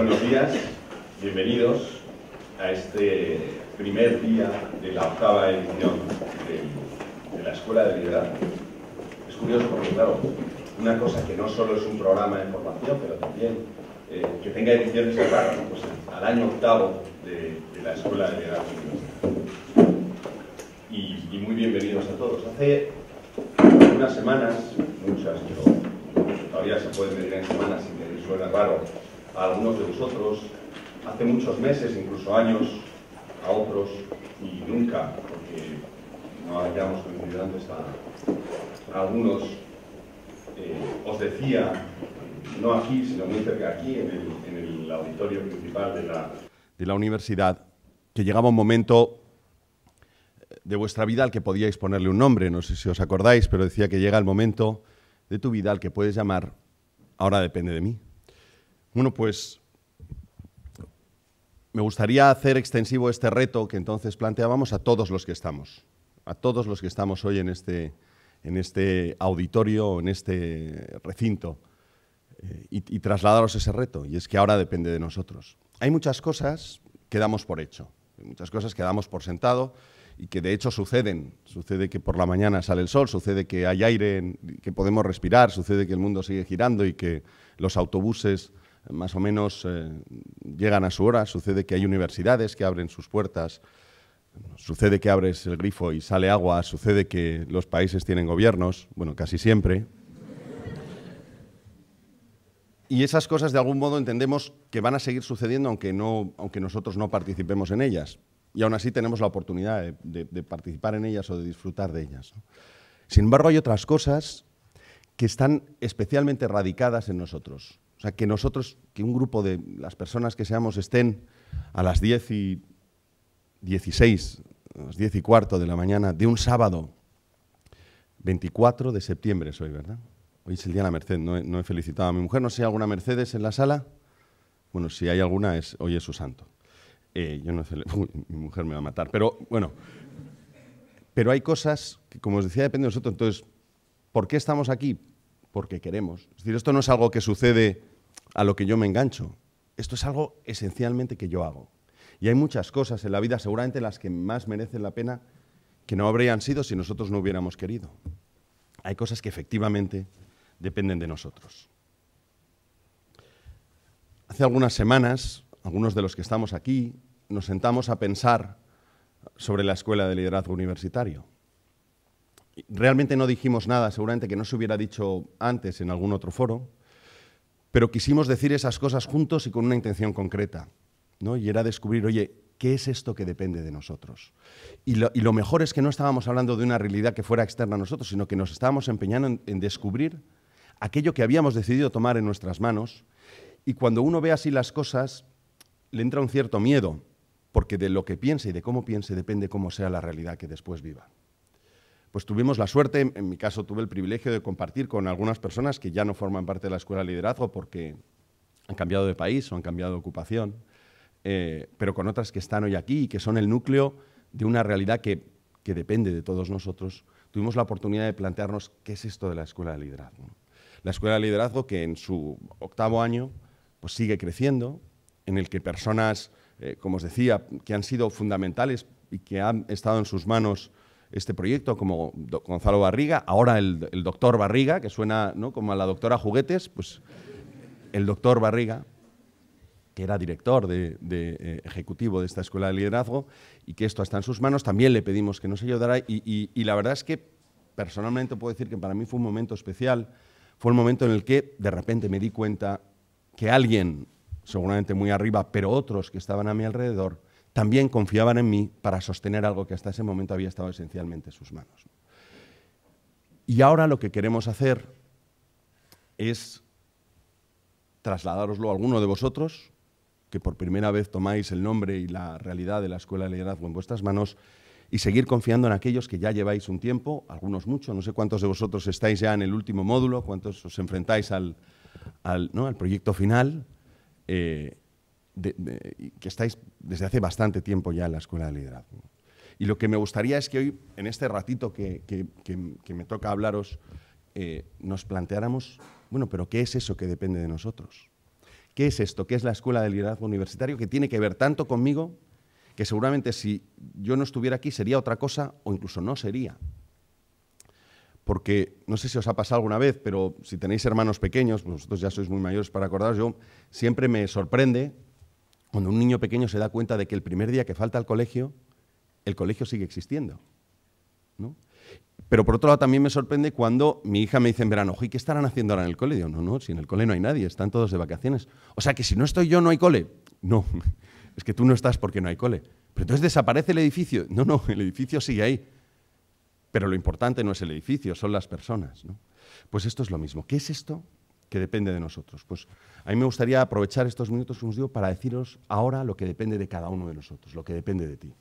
buenos días, bienvenidos a este primer día de la octava edición de, la Escuela de Liderazgo. Es curioso porque, claro, una cosa que no solo es un programa de formación, pero también eh, que tenga ediciones de pues, al año octavo de, la Escuela de Liderazgo y, muy bienvenidos a todos. Hace unas semanas, muchas, pero todavía se pueden medir en semanas y que suena raro, a algunos de vosotros hace muchos meses, incluso años, a otros y nunca, porque no hayamos coincidido antes a, algunos, eh, os decía, no aquí, sino muy cerca aquí, en el, auditorio principal de la, de la universidad, que llegaba un momento eh, de vuestra vida al que podíais ponerle un nombre, no sé si os acordáis, pero decía que llega el momento de tu vida al que puedes llamar, ahora depende de mí. Bueno, pues me gustaría hacer extensivo este reto que entonces planteábamos a todos los que estamos, a todos los que estamos hoy en este, en este auditorio, en este recinto, eh, y, y trasladaros ese reto. Y es que ahora depende de nosotros. Hay muchas cosas que damos por hecho, hay muchas cosas que damos por sentado y que de hecho suceden. Sucede que por la mañana sale el sol, sucede que hay aire que podemos respirar, sucede que el mundo sigue girando y que los autobuses más o menos eh, llegan a su hora. Sucede que hay universidades que abren sus puertas, sucede que abres el grifo y sale agua, sucede que los países tienen gobiernos, bueno, casi siempre. Y esas cosas de algún modo entendemos que van a seguir sucediendo aunque, aunque nosotros no participemos en ellas. Y aún así tenemos la oportunidad de, participar en ellas o de disfrutar de ellas. Sin embargo, hay otras cosas que están especialmente radicadas en nosotros. O sea, que nosotros, que un grupo de las personas que seamos estén a las 10 y 16, a las 10 y cuarto de la mañana de un sábado, 24 de septiembre es hoy, ¿verdad? Hoy es el Día de la Merced, no he, felicitado a mi mujer, no sé, si ¿alguna Mercedes en la sala? Bueno, si hay alguna, es, hoy es su santo. Eh, yo no mi mujer me va a matar, pero bueno. Pero hay cosas que, como os decía, depende de nosotros. Entonces, ¿por qué estamos aquí? porque queremos. Es decir, esto no es algo que sucede a lo que yo me engancho. Esto es algo esencialmente que yo hago. Y hay muchas cosas en la vida, seguramente las que más merecen la pena, que no habrían sido si nosotros no hubiéramos querido. Hay cosas que efectivamente dependen de nosotros. Hace algunas semanas, algunos de los que estamos aquí, nos sentamos a pensar sobre la Escuela de Liderazgo Universitario. Realmente no dijimos nada, seguramente que no se hubiera dicho antes en algún otro foro, pero quisimos decir esas cosas juntos y con una intención concreta. ¿no? Y era descubrir, oye, ¿qué es esto que depende de nosotros? Y lo, mejor es que no estábamos hablando de una realidad que fuera externa a nosotros, sino que nos estábamos empeñando en, en descubrir aquello que habíamos decidido tomar en nuestras manos. Y cuando uno ve así las cosas, le entra un cierto miedo, porque de lo que piense y de cómo piense depende cómo sea la realidad que después viva pues tuvimos la suerte, en mi caso tuve el privilegio de compartir con algunas personas que ya no forman parte de la escuela de liderazgo porque han cambiado de país o han cambiado de ocupación, eh, pero con otras que están hoy aquí y que son el núcleo de una realidad que, depende de todos nosotros, tuvimos la oportunidad de plantearnos qué es esto de la escuela de liderazgo. La escuela de liderazgo que en su octavo año pues sigue creciendo, en el que personas, eh, como os decía, que han sido fundamentales y que han estado en sus manos este proyecto, como Gonzalo Barriga, ahora el, doctor Barriga, que suena ¿no? como a la doctora Juguetes, pues el doctor Barriga, que era director de, eh, ejecutivo de esta escuela de liderazgo y que esto está en sus manos, también le pedimos que nos ayudara y, y la verdad es que personalmente puedo decir que para mí fue un momento especial, fue un momento en el que de repente me di cuenta que alguien, seguramente muy arriba, pero otros que estaban a mi alrededor, también confiaban en mí para sostener algo que hasta ese momento había estado esencialmente en sus manos. Y ahora lo que queremos hacer es trasladároslo a alguno de vosotros, que por primera vez tomáis el nombre y la realidad de la Escuela de Liderazgo en vuestras manos, y seguir confiando en aquellos que ya lleváis un tiempo, algunos mucho, no sé cuántos de vosotros estáis ya en el último módulo, cuántos os enfrentáis al, ¿no? al proyecto final, eh, que estáis desde hace bastante tiempo ya en la Escuela de Liderazgo. Y lo que me gustaría es que hoy, en este ratito que, que, que, me toca hablaros, eh, nos planteáramos, bueno, pero ¿qué es eso que depende de nosotros? ¿Qué es esto? ¿Qué es la Escuela de Liderazgo Universitario que tiene que ver tanto conmigo que seguramente si yo no estuviera aquí sería otra cosa o incluso no sería? porque no sé si os ha pasado alguna vez, pero si tenéis hermanos pequeños, vosotros ya sois muy mayores para acordaros, yo siempre me sorprende cuando un niño pequeño se da cuenta de que el primer día que falta al colegio, el colegio sigue existiendo. Pero por otro lado también me sorprende cuando mi hija me dice en verano, ¿y qué estarán haciendo ahora en el cole? digo, no, no, si en el cole no hay nadie, están todos de vacaciones. O sea que si no estoy yo, no hay cole. No, es que tú no estás porque no hay cole. Pero entonces desaparece el edificio. No, no, el edificio sigue ahí. Pero lo importante no es el edificio, son las personas. Pues esto es lo mismo. ¿Qué es esto? que depende de nosotros. Pues a mí me gustaría aprovechar estos minutos, que os digo, para deciros ahora lo que depende de cada uno de nosotros, lo que depende de ti.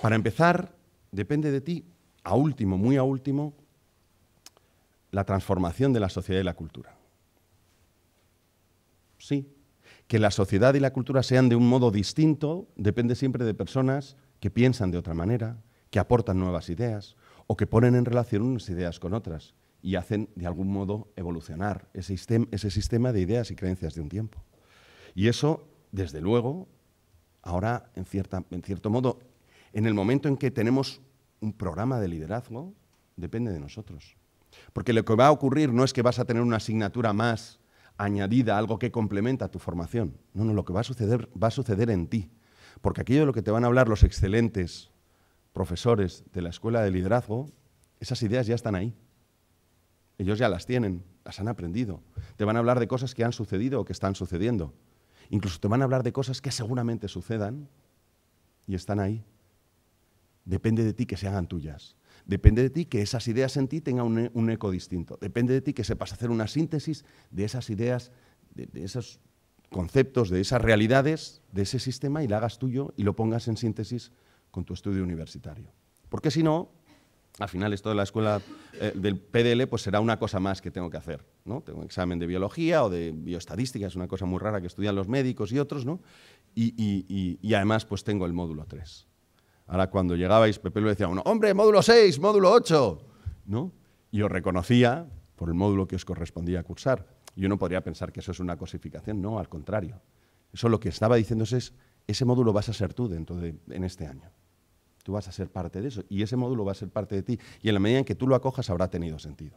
Para empezar, depende de ti, a último, muy a último, la transformación de la sociedad y la cultura. Sí, que la sociedad y la cultura sean de un modo distinto depende siempre de personas que piensan de otra manera, que aportan nuevas ideas o que ponen en relación unas ideas con otras y hacen de algún modo evolucionar ese, sistema de ideas y creencias de un tiempo. Y eso, desde luego, ahora, en, cierta, en cierto modo, en el momento en que tenemos un programa de liderazgo, depende de nosotros. Porque lo que va a ocurrir no es que vas a tener una asignatura más añadida, algo que complementa tu formación. No, no, lo que va a suceder va a suceder en ti. Porque aquello de lo que te van a hablar los excelentes profesores de la escuela de liderazgo, esas ideas ya están ahí. Ellos ya las tienen, las han aprendido. Te van a hablar de cosas que han sucedido o que están sucediendo. Incluso te van a hablar de cosas que seguramente sucedan y están ahí. Depende de ti que se hagan tuyas. Depende de ti que esas ideas en ti tengan un, e, eco distinto. Depende de ti que sepas hacer una síntesis de esas ideas, de, esos conceptos, de esas realidades, de ese sistema y la hagas tuyo y lo pongas en síntesis con tu estudio universitario. Porque si no, al final esto de la escuela eh, del PDL pues será una cosa más que tengo que hacer. ¿no? Tengo un examen de biología o de bioestadística, es una cosa muy rara que estudian los médicos y otros, ¿no? y, además pues tengo el módulo 3. Ahora cuando llegabais, Pepe lo decía uno, hombre, módulo 6, módulo 8, ¿no? Y os reconocía por el módulo que os correspondía cursar. Yo no podría pensar que eso es una cosificación, no, al contrario. Eso lo que estaba diciéndose es, ese módulo vas a ser tú dentro de, en este año. Tú vas a ser parte de eso y ese módulo va a ser parte de ti y en la medida en que tú lo acojas habrá tenido sentido.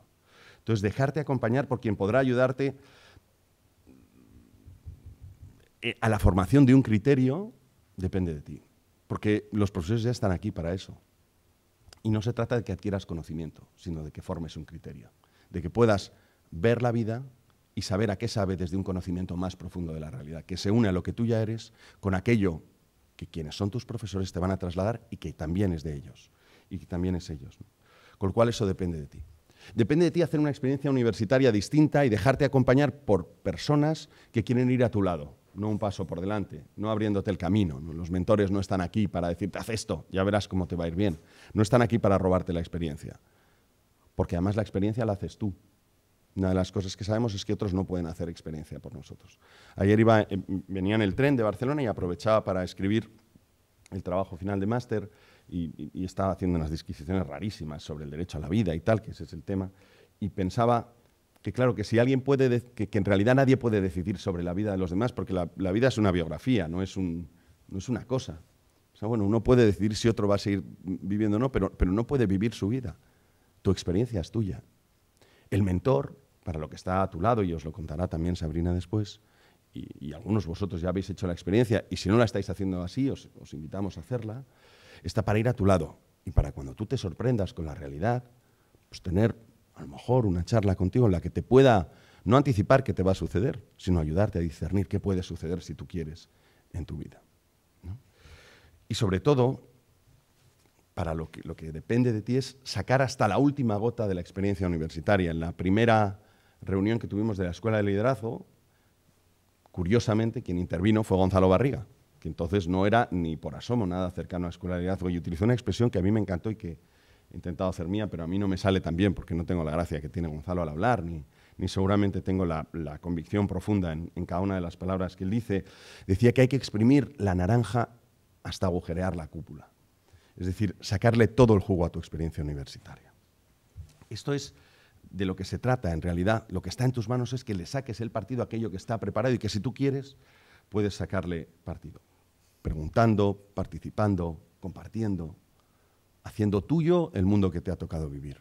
Entonces, dejarte acompañar por quien podrá ayudarte eh, a la formación de un criterio depende de ti, porque los profesores ya están aquí para eso. Y no se trata de que adquieras conocimiento, sino de que formes un criterio, de que puedas ver la vida y saber a qué sabe desde un conocimiento más profundo de la realidad, que se une a lo que tú ya eres con aquello que quienes son tus profesores te van a trasladar y que también es de ellos, y que también es ellos. Con lo cual eso depende de ti. Depende de ti hacer una experiencia universitaria distinta y dejarte acompañar por personas que quieren ir a tu lado, no un paso por delante, no abriéndote el camino. Los mentores no están aquí para decirte, haz esto, ya verás cómo te va a ir bien. No están aquí para robarte la experiencia. Porque además la experiencia la haces tú, una de las cosas que sabemos es que otros no pueden hacer experiencia por nosotros. Ayer iba, em, venía en el tren de Barcelona y aprovechaba para escribir el trabajo final de máster y, estaba haciendo unas disquisiciones rarísimas sobre el derecho a la vida y tal, que ese es el tema, y pensaba que claro, que si alguien puede, que, en realidad nadie puede decidir sobre la vida de los demás, porque la, vida es una biografía, no es, una cosa. O sea, bueno, uno puede decidir si otro va a seguir viviendo o no, pero no puede vivir su vida. Tu experiencia es tuya, el mentor, para lo que está a tu lado, y os lo contará también Sabrina después, y, algunos algunos vosotros ya habéis hecho la experiencia, y si no la estáis haciendo así, os, invitamos a hacerla, está para ir a tu lado y para cuando tú te sorprendas con la realidad, pues tener a lo mejor una charla contigo en la que te pueda no anticipar qué te va a suceder, sino ayudarte a discernir qué puede suceder si tú quieres en tu vida. Y sobre todo, para lo que, depende de ti es sacar hasta la última gota de la experiencia universitaria. En la primera reunión que tuvimos de la Escuela de Liderazgo, curiosamente, quien intervino fue Gonzalo Barriga, que entonces no era ni por asomo nada cercano a la Escuela de Liderazgo. Y utilizó una expresión que a mí me encantó y que he intentado hacer mía, pero a mí no me sale tan bien porque no tengo la gracia que tiene Gonzalo al hablar, ni, seguramente tengo la, convicción profunda en, en, cada una de las palabras que él dice. Decía que hay que exprimir la naranja hasta agujerear la cúpula. Es decir, sacarle todo el jugo a tu experiencia universitaria. Esto es de lo que se trata en realidad. Lo que está en tus manos es que le saques el partido a aquello que está preparado y que si tú quieres puedes sacarle partido. Preguntando, participando, compartiendo, haciendo tuyo el mundo que te ha tocado vivir.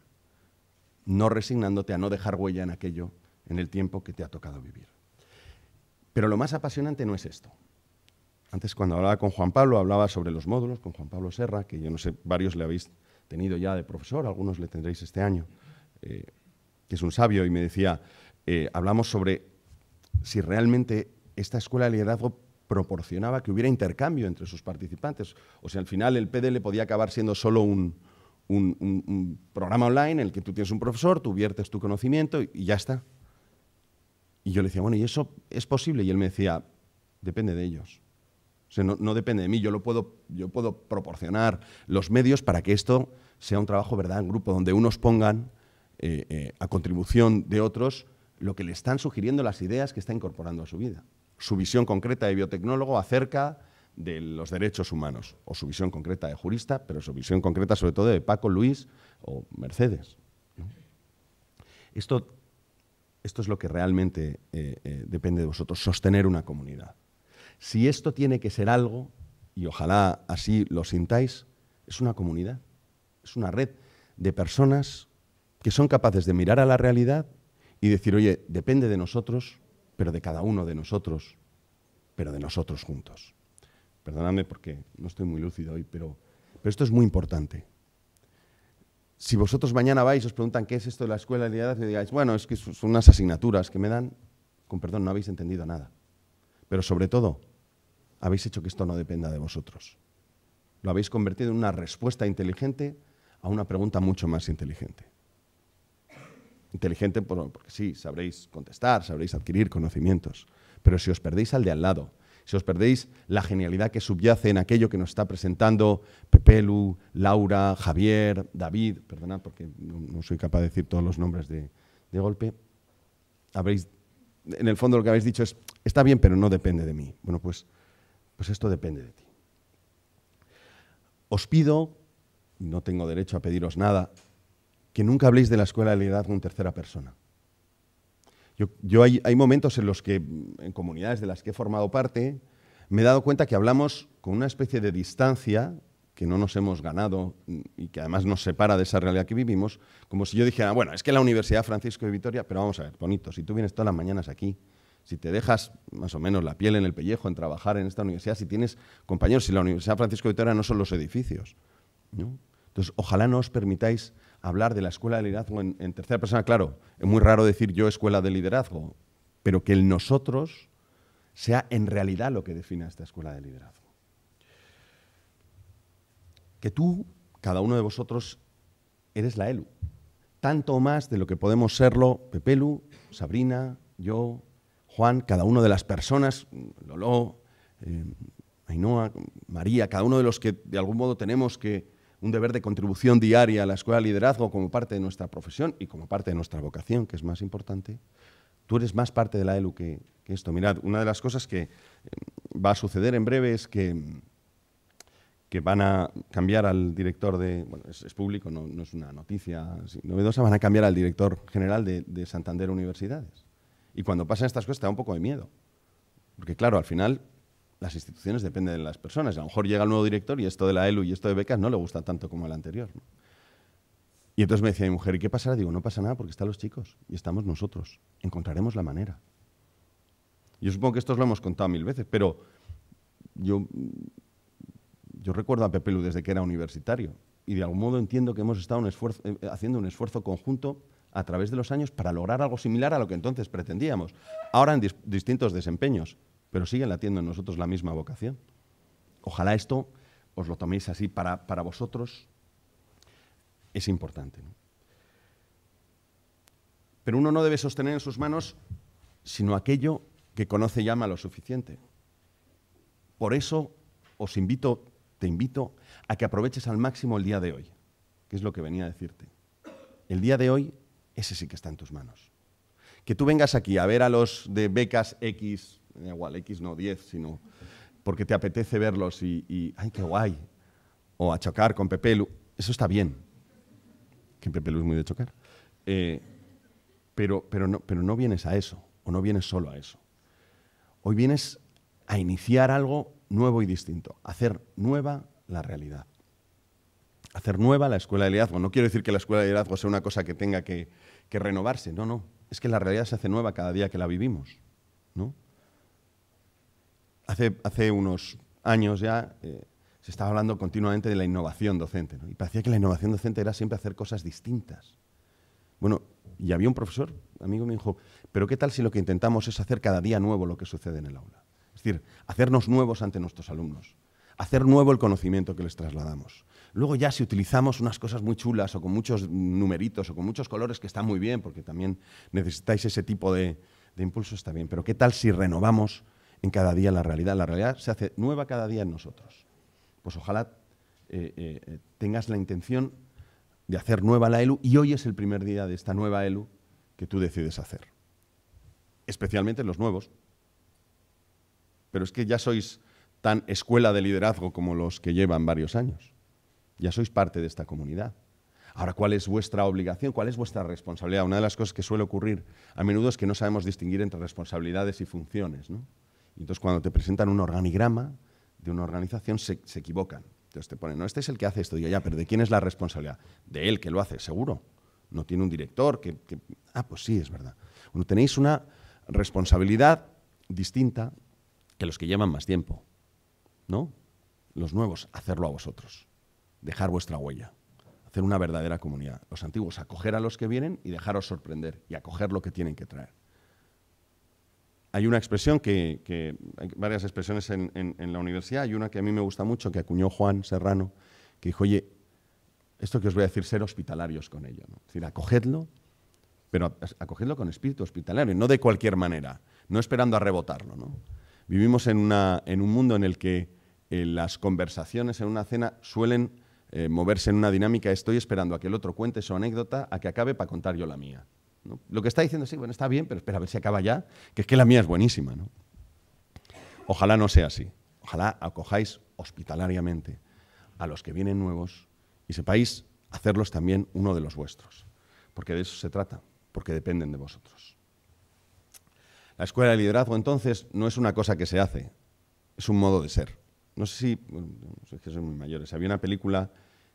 No resignándote a no dejar huella en aquello, en el tiempo que te ha tocado vivir. Pero lo más apasionante no es esto. Antes cuando hablaba con Juan Pablo, hablaba sobre los módulos, con Juan Pablo Serra, que yo no sé, varios le habéis tenido ya de profesor, algunos le tendréis este año, eh, que es un sabio, y me decía, eh, hablamos sobre si realmente esta escuela de liderazgo proporcionaba que hubiera intercambio entre sus participantes, o sea, al final el PDL podía acabar siendo solo un, programa online en el que tú tienes un profesor, tú viertes tu conocimiento y ya está. Y yo le decía, bueno, ¿y eso es posible? Y él me decía, depende de ellos no, depende de mí, yo, puedo, proporcionar los medios para que esto sea un trabajo ¿verdad? en grupo, donde unos pongan eh, eh, a contribución de otros lo que le están sugiriendo las ideas que está incorporando a su vida. Su visión concreta de biotecnólogo acerca de los derechos humanos, o su visión concreta de jurista, pero su visión concreta sobre todo de Paco, Luis o Mercedes. Esto, es lo que realmente eh, depende de vosotros, sostener una comunidad. Si esto tiene que ser algo, y ojalá así lo sintáis, es una comunidad, es una red de personas que son capaces de mirar a la realidad y decir, oye, depende de nosotros, pero de cada uno de nosotros, pero de nosotros juntos. Perdóname porque no estoy muy lúcido hoy, pero, pero esto es muy importante. Si vosotros mañana vais y os preguntan qué es esto de la escuela de edad, y digáis, bueno, es que son unas asignaturas que me dan, con perdón, no habéis entendido nada. Pero sobre todo, habéis hecho que esto no dependa de vosotros. Lo habéis convertido en una respuesta inteligente a una pregunta mucho más inteligente. Inteligente porque sí, sabréis contestar, sabréis adquirir conocimientos, pero si os perdéis al de al lado, si os perdéis la genialidad que subyace en aquello que nos está presentando Pepelu, Laura, Javier, David, perdonad porque no, soy capaz de decir todos los nombres de, de golpe, habréis, en el fondo lo que habéis dicho es, está bien, pero no depende de mí. Bueno, pues pues esto depende de ti. Os pido, no tengo derecho a pediros nada, que nunca habléis de la escuela de liderazgo con tercera persona. Yo, hay, hay, momentos en los que, en comunidades de las que he formado parte, me he dado cuenta que hablamos con una especie de distancia que no nos hemos ganado y que además nos separa de esa realidad que vivimos, como si yo dijera, bueno, es que la Universidad Francisco de Vitoria, pero vamos a ver, bonito, si tú vienes todas las mañanas aquí, si te dejas más o menos la piel en el pellejo en trabajar en esta universidad, si tienes compañeros, si la Universidad Francisco de Vitoria no son los edificios. Entonces, ojalá no os permitáis hablar de la escuela de liderazgo en, tercera persona. Claro, es muy raro decir yo escuela de liderazgo, pero que el nosotros sea en realidad lo que defina esta escuela de liderazgo. Que tú, cada uno de vosotros, eres la ELU. Tanto más de lo que podemos serlo Pepelu, Sabrina, yo, Juan, cada una de las personas, Lolo, eh, Ainhoa, María, cada uno de los que de algún modo tenemos que un deber de contribución diaria a la escuela de liderazgo como parte de nuestra profesión y como parte de nuestra vocación, que es más importante, tú eres más parte de la ELU que, esto. Mirad, una de las cosas que eh, va a suceder en breve es que, que van a cambiar al director de, bueno, es, público, no, es una noticia novedosa, van a cambiar al director general de Santander Universidades. Y cuando pasan estas cosas te da un poco de miedo. Porque claro, al final las instituciones dependen de las personas. A lo mejor llega el nuevo director y esto de la ELU y esto de becas no le gusta tanto como el anterior. Y entonces me decía mi mujer, ¿y qué pasará? Digo, no pasa nada porque están los chicos y estamos nosotros. Encontraremos la manera. Yo supongo que esto lo hemos contado mil veces, pero yo, yo recuerdo a Pepe Lu desde que era universitario y de algún modo entiendo que hemos estado eh, haciendo un esfuerzo conjunto a través de los años para lograr algo similar a lo que entonces pretendíamos. Ahora en distintos desempeños, pero siguen latiendo en nosotros la misma vocación. Ojalá esto os lo toméis así para, vosotros. Es importante. Pero uno no debe sostener en sus manos sino aquello que conoce y ama lo suficiente. Por eso os invito, te invito, a que aproveches al máximo el día de hoy, que es lo que venía a decirte. El día de hoy ese sí que está en tus manos. Que tú vengas aquí a ver a los de becas X, igual X no 10, sino porque te apetece verlos y, ¡ay, qué guay! O a chocar con Pepelu, eso está bien. Que en Pepelu es muy de chocar. Eh, pero, pero, no, pero no vienes a eso, o no vienes solo a eso. Hoy vienes a iniciar algo nuevo y distinto, hacer nueva la realidad hacer nueva la escuela de liderazgo. No quiero decir que la escuela de liderazgo sea una cosa que tenga que que renovarse. No, no. Es que la realidad se hace nueva cada día que la vivimos. ¿no? Hace, unos años ya eh, se estaba hablando continuamente de la innovación docente. Y parecía que la innovación docente era siempre hacer cosas distintas. Bueno, y había un profesor, amigo, me dijo, pero ¿qué tal si lo que intentamos es hacer cada día nuevo lo que sucede en el aula? Es decir, hacernos nuevos ante nuestros alumnos, hacer nuevo el conocimiento que les trasladamos, Luego ya si utilizamos unas cosas muy chulas o con muchos numeritos o con muchos colores, que está muy bien, porque también necesitáis ese tipo de, impulso, está bien. Pero ¿qué tal si renovamos en cada día la realidad? La realidad se hace nueva cada día en nosotros. Pues ojalá eh, eh, tengas la intención de hacer nueva la ELU y hoy es el primer día de esta nueva ELU que tú decides hacer. Especialmente los nuevos. Pero es que ya sois tan escuela de liderazgo como los que llevan varios años. Ya sois parte de esta comunidad. Ahora, ¿cuál es vuestra obligación? ¿Cuál es vuestra responsabilidad? Una de las cosas que suele ocurrir a menudo es que no sabemos distinguir entre responsabilidades y funciones. ¿no? Y entonces, cuando te presentan un organigrama de una organización, se, equivocan. Entonces te ponen, no, este es el que hace esto. Digo, ya, pero ¿de quién es la responsabilidad? De él que lo hace, seguro. No tiene un director que... que... Ah, pues sí, es verdad. Bueno, tenéis una responsabilidad distinta que los que llevan más tiempo, ¿no? Los nuevos, hacerlo a vosotros dejar vuestra huella, hacer una verdadera comunidad. Los antiguos, acoger a los que vienen y dejaros sorprender y acoger lo que tienen que traer. Hay una expresión que, hay varias expresiones en, la universidad, hay una que a mí me gusta mucho, que acuñó Juan Serrano, que dijo, oye, esto que os voy a decir, ser hospitalarios con ello. Es decir, acogedlo, pero acogedlo con espíritu hospitalario, no de cualquier manera, no esperando a rebotarlo. Vivimos en, un mundo en el que eh, las conversaciones en una cena suelen eh, moverse en una dinámica, estoy esperando a que el otro cuente su anécdota, a que acabe para contar yo la mía. Lo que está diciendo, sí, bueno, está bien, pero espera a ver si acaba ya, que es que la mía es buenísima. ¿no? Ojalá no sea así. Ojalá acojáis hospitalariamente a los que vienen nuevos y sepáis hacerlos también uno de los vuestros, porque de eso se trata, porque dependen de vosotros. La escuela de liderazgo entonces no es una cosa que se hace, es un modo de ser no sé si, no sé si son muy mayores, había una película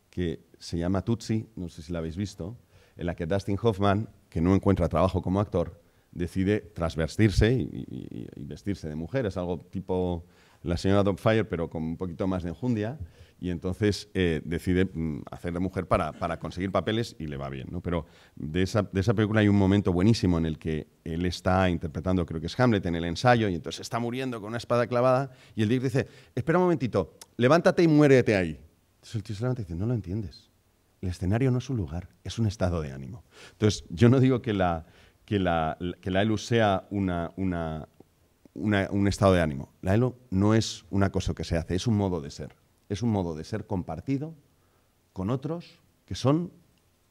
que se llama Tutsi, no sé si la habéis visto, en la que Dustin Hoffman, que no encuentra trabajo como actor, decide transvestirse y, vestirse de mujer. Es algo tipo la señora Dogfire, pero con un poquito más de enjundia, y entonces eh, decide mm, hacer de mujer para, para, conseguir papeles y le va bien. ¿no? Pero de esa, de esa película hay un momento buenísimo en el que él está interpretando, creo que es Hamlet, en el ensayo, y entonces está muriendo con una espada clavada y el director dice, espera un momentito, levántate y muérete ahí. Entonces el tío se levanta y dice, no lo entiendes. El escenario no es un lugar, es un estado de ánimo. Entonces, yo no digo que la, que la, que la ELU sea una, una, un estado de ánimo. La ELU no es una cosa que se hace, es un modo de ser es un modo de ser compartido con otros que son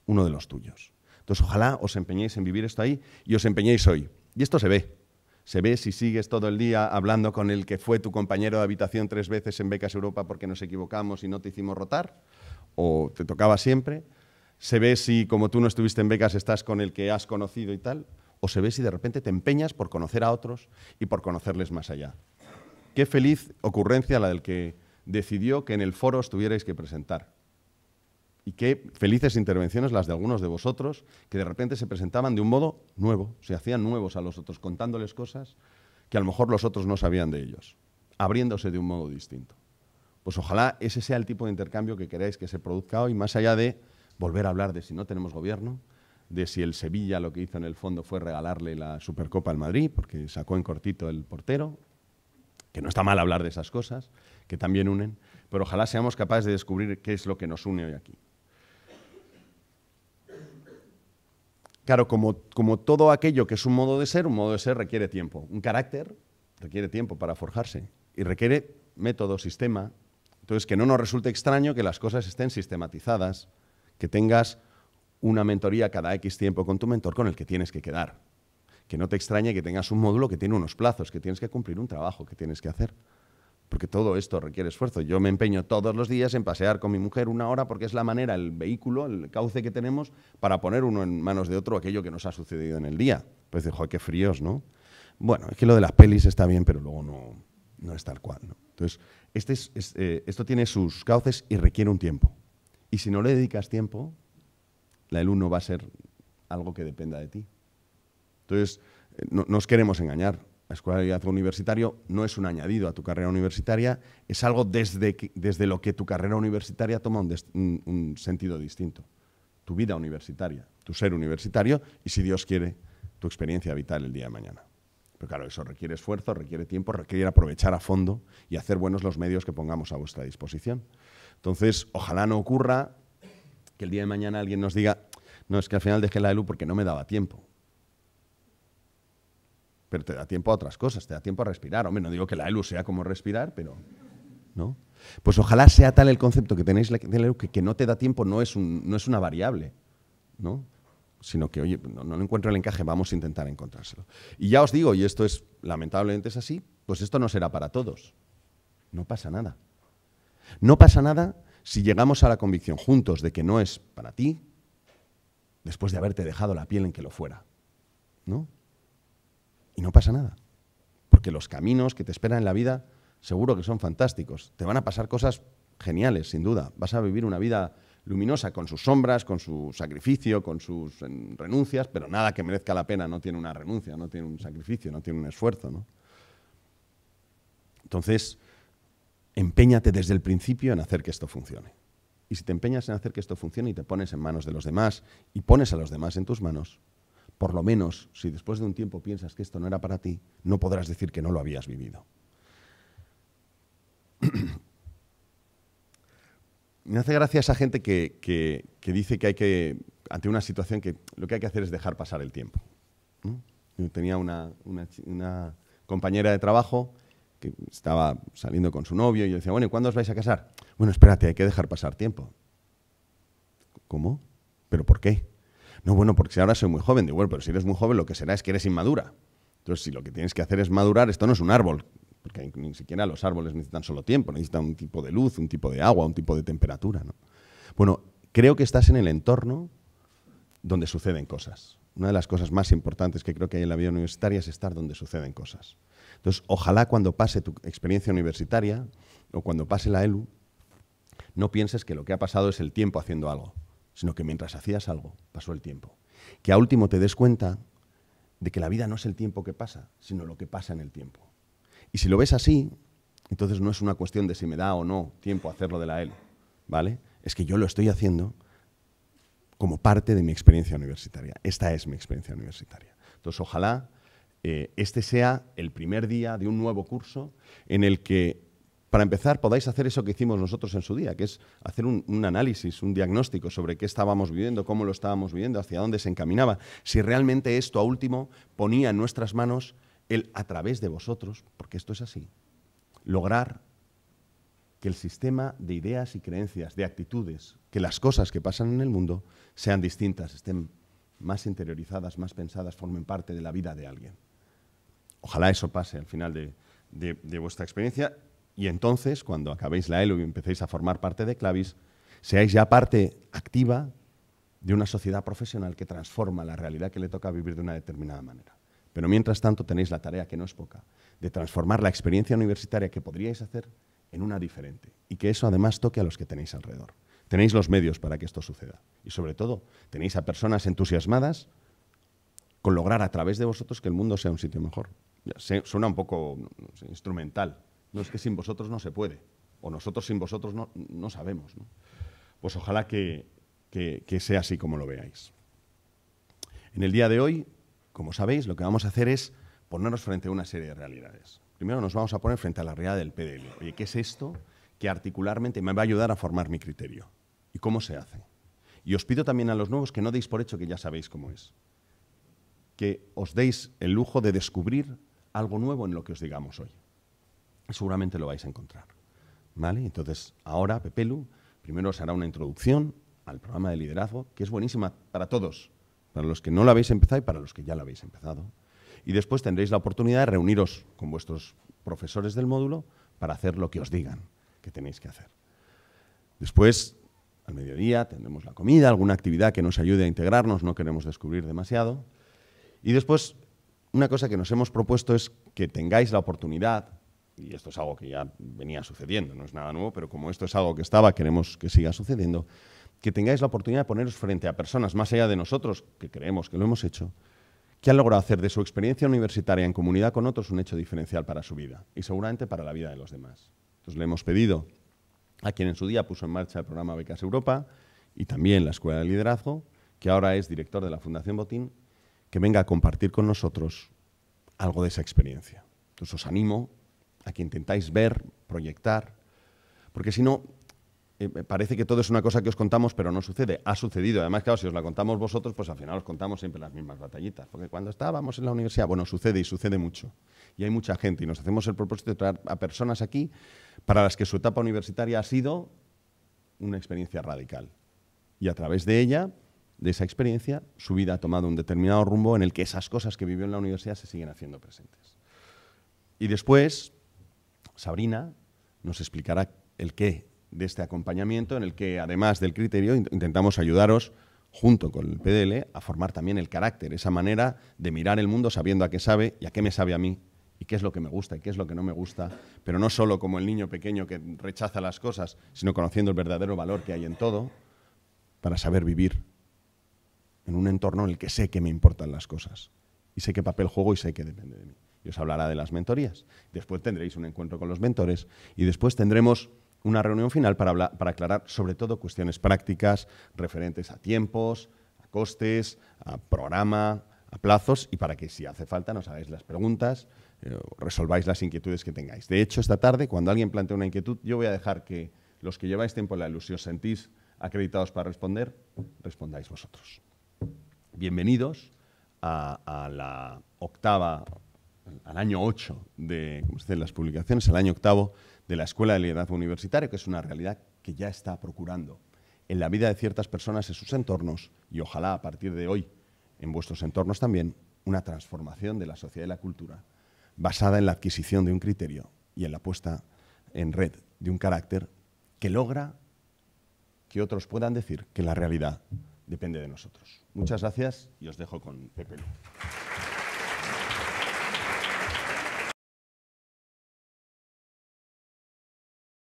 uno de los tuyos. Entonces, ojalá os empeñéis en vivir esto ahí y os empeñéis hoy. Y esto se ve. Se ve si sigues todo el día hablando con el que fue tu compañero de habitación tres veces en Becas Europa porque nos equivocamos y no te hicimos rotar, o te tocaba siempre. Se ve si, como tú no estuviste en Becas, estás con el que has conocido y tal, o se ve si de repente te empeñas por conocer a otros y por conocerles más allá. Qué feliz ocurrencia la del que decidió que en el foro os tuvierais que presentar. Y qué felices intervenciones las de algunos de vosotros, que de repente se presentaban de un modo nuevo, se hacían nuevos a los otros, contándoles cosas que a lo mejor los otros no sabían de ellos, abriéndose de un modo distinto. Pues ojalá ese sea el tipo de intercambio que queráis que se produzca hoy, más allá de volver a hablar de si no tenemos gobierno, de si el Sevilla lo que hizo en el fondo fue regalarle la Supercopa al Madrid, porque sacó en cortito el portero, que no está mal hablar de esas cosas, que también unen, pero ojalá seamos capaces de descubrir qué es lo que nos une hoy aquí. Claro, como, todo aquello que es un modo de ser, un modo de ser requiere tiempo. Un carácter requiere tiempo para forjarse y requiere método, sistema. Entonces, que no nos resulte extraño que las cosas estén sistematizadas, que tengas una mentoría cada X tiempo con tu mentor con el que tienes que quedar. Que no te extrañe que tengas un módulo que tiene unos plazos, que tienes que cumplir un trabajo que tienes que hacer porque todo esto requiere esfuerzo. Yo me empeño todos los días en pasear con mi mujer una hora porque es la manera, el vehículo, el cauce que tenemos para poner uno en manos de otro aquello que nos ha sucedido en el día. Pues dijo, qué fríos, ¿no? Bueno, es que lo de las pelis está bien, pero luego no, no es tal cual. Entonces, este eh, esto tiene sus cauces y requiere un tiempo. Y si no le dedicas tiempo, la ELU no va a ser algo que dependa de ti. Entonces, eh, nos queremos engañar. La escuela de universitario no es un añadido a tu carrera universitaria, es algo desde, lo que tu carrera universitaria toma un, un sentido distinto. Tu vida universitaria, tu ser universitario y, si Dios quiere, tu experiencia vital el día de mañana. Pero claro, eso requiere esfuerzo, requiere tiempo, requiere aprovechar a fondo y hacer buenos los medios que pongamos a vuestra disposición. Entonces, ojalá no ocurra que el día de mañana alguien nos diga, no, es que al final dejé la ELU porque no me daba tiempo pero te da tiempo a otras cosas, te da tiempo a respirar. Hombre, no digo que la ELU sea como respirar, pero... ¿no? Pues ojalá sea tal el concepto que tenéis de la ELU que, no te da tiempo no es, una variable, ¿no? sino que, oye, no, no, encuentro el encaje, vamos a intentar encontrárselo. Y ya os digo, y esto es, lamentablemente es así, pues esto no será para todos. No pasa nada. No pasa nada si llegamos a la convicción juntos de que no es para ti, después de haberte dejado la piel en que lo fuera. ¿No? no pasa nada. Porque los caminos que te esperan en la vida seguro que son fantásticos. Te van a pasar cosas geniales, sin duda. Vas a vivir una vida luminosa, con sus sombras, con su sacrificio, con sus em, renuncias, pero nada que merezca la pena, no tiene una renuncia, no tiene un sacrificio, no tiene un esfuerzo. ¿no? Entonces, empeñate desde el principio en hacer que esto funcione. Y si te empeñas en hacer que esto funcione y te pones en manos de los demás y pones a los demás en tus manos, por lo menos si después de un tiempo piensas que esto no era para ti, no podrás decir que no lo habías vivido. Me hace gracia esa gente que, dice que hay que, ante una situación, que lo que hay que hacer es dejar pasar el tiempo. Yo tenía una, una compañera de trabajo que estaba saliendo con su novio y yo decía, bueno, ¿y cuándo os vais a casar? Bueno, espérate, hay que dejar pasar tiempo. ¿Cómo? ¿Pero por qué? no, bueno, porque si ahora soy muy joven, digo, bueno, pero si eres muy joven lo que será es que eres inmadura. Entonces, si lo que tienes que hacer es madurar, esto no es un árbol, porque ni siquiera los árboles necesitan solo tiempo, necesitan un tipo de luz, un tipo de agua, un tipo de temperatura. Bueno, creo que estás en el entorno donde suceden cosas. Una de las cosas más importantes que creo que hay en la vida universitaria es estar donde suceden cosas. Entonces, ojalá cuando pase tu experiencia universitaria o cuando pase la ELU, no pienses que lo que ha pasado es el tiempo haciendo algo sino que mientras hacías algo pasó el tiempo. Que a último te des cuenta de que la vida no es el tiempo que pasa, sino lo que pasa en el tiempo. Y si lo ves así, entonces no es una cuestión de si me da o no tiempo hacerlo de la L. ¿vale? Es que yo lo estoy haciendo como parte de mi experiencia universitaria. Esta es mi experiencia universitaria. Entonces, ojalá eh, este sea el primer día de un nuevo curso en el que para empezar podáis hacer eso que hicimos nosotros en su día, que es hacer un, análisis, un diagnóstico sobre qué estábamos viviendo, cómo lo estábamos viviendo, hacia dónde se encaminaba, si realmente esto a último ponía en nuestras manos el a través de vosotros, porque esto es así, lograr que el sistema de ideas y creencias, de actitudes, que las cosas que pasan en el mundo sean distintas, estén más interiorizadas, más pensadas, formen parte de la vida de alguien. Ojalá eso pase al final de vuestra experiencia y entonces, cuando acabéis la ELO y empecéis a formar parte de Clavis, seáis ya parte activa de una sociedad profesional que transforma la realidad que le toca vivir de una determinada manera. Pero mientras tanto tenéis la tarea, que no es poca, de transformar la experiencia universitaria que podríais hacer en una diferente y que eso además toque a los que tenéis alrededor. Tenéis los medios para que esto suceda y sobre todo tenéis a personas entusiasmadas con lograr a través de vosotros que el mundo sea un sitio mejor. suena un poco instrumental, no es que sin vosotros no se puede, o nosotros sin vosotros no, sabemos. Pues ojalá que, que sea así como lo veáis. En el día de hoy, como sabéis, lo que vamos a hacer es ponernos frente a una serie de realidades. Primero nos vamos a poner frente a la realidad del PDL. Oye, ¿qué es esto que articularmente me va a ayudar a formar mi criterio? ¿Y cómo se hace? Y os pido también a los nuevos que no deis por hecho que ya sabéis cómo es. Que os deis el lujo de descubrir algo nuevo en lo que os digamos hoy seguramente lo vais a encontrar. ¿Vale? Entonces, ahora Pepelu primero os hará una introducción al programa de liderazgo, que es buenísima para todos, para los que no lo habéis empezado y para los que ya lo habéis empezado. Y después tendréis la oportunidad de reuniros con vuestros profesores del módulo para hacer lo que os digan que tenéis que hacer. Después, al mediodía, tendremos la comida, alguna actividad que nos ayude a integrarnos, no queremos descubrir demasiado. Y después, una cosa que nos hemos propuesto es que tengáis la oportunidad y esto es algo que ya venía sucediendo, no es nada nuevo, pero como esto es algo que estaba, queremos que siga sucediendo, que tengáis la oportunidad de poneros frente a personas más allá de nosotros, que creemos que lo hemos hecho, que han logrado hacer de su experiencia universitaria en comunidad con otros un hecho diferencial para su vida y seguramente para la vida de los demás. Entonces le hemos pedido a quien en su día puso en marcha el programa Becas Europa y también la Escuela de Liderazgo, que ahora es director de la Fundación Botín, que venga a compartir con nosotros algo de esa experiencia. Entonces os animo a que intentáis ver, proyectar, porque si no, eh, parece que todo es una cosa que os contamos, pero no sucede. Ha sucedido. Además, claro, si os la contamos vosotros, pues al final os contamos siempre las mismas batallitas. Porque cuando estábamos en la universidad, bueno, sucede y sucede mucho. Y hay mucha gente. Y nos hacemos el propósito de traer a personas aquí para las que su etapa universitaria ha sido una experiencia radical. Y a través de ella, de esa experiencia, su vida ha tomado un determinado rumbo en el que esas cosas que vivió en la universidad se siguen haciendo presentes. Y después, Sabrina nos explicará el qué de este acompañamiento, en el que además del criterio intentamos ayudaros junto con el PDL a formar también el carácter, esa manera de mirar el mundo sabiendo a qué sabe y a qué me sabe a mí y qué es lo que me gusta y qué es lo que no me gusta, pero no solo como el niño pequeño que rechaza las cosas, sino conociendo el verdadero valor que hay en todo para saber vivir en un entorno en el que sé que me importan las cosas y sé qué papel juego y sé que depende de mí y os hablará de las mentorías. Después tendréis un encuentro con los mentores y después tendremos una reunión final para, para aclarar sobre todo cuestiones prácticas referentes a tiempos, a costes, a programa, a plazos y para que si hace falta nos hagáis las preguntas, eh, resolváis las inquietudes que tengáis. De hecho, esta tarde, cuando alguien plantea una inquietud, yo voy a dejar que los que lleváis tiempo en la ilusión sentís acreditados para responder, respondáis vosotros. Bienvenidos a, a la octava al año 8 de, las publicaciones, al año octavo de la Escuela de Liderazgo Universitario, que es una realidad que ya está procurando en la vida de ciertas personas, en sus entornos, y ojalá a partir de hoy en vuestros entornos también, una transformación de la sociedad y la cultura basada en la adquisición de un criterio y en la puesta en red de un carácter que logra que otros puedan decir que la realidad depende de nosotros. Muchas gracias y os dejo con Pepe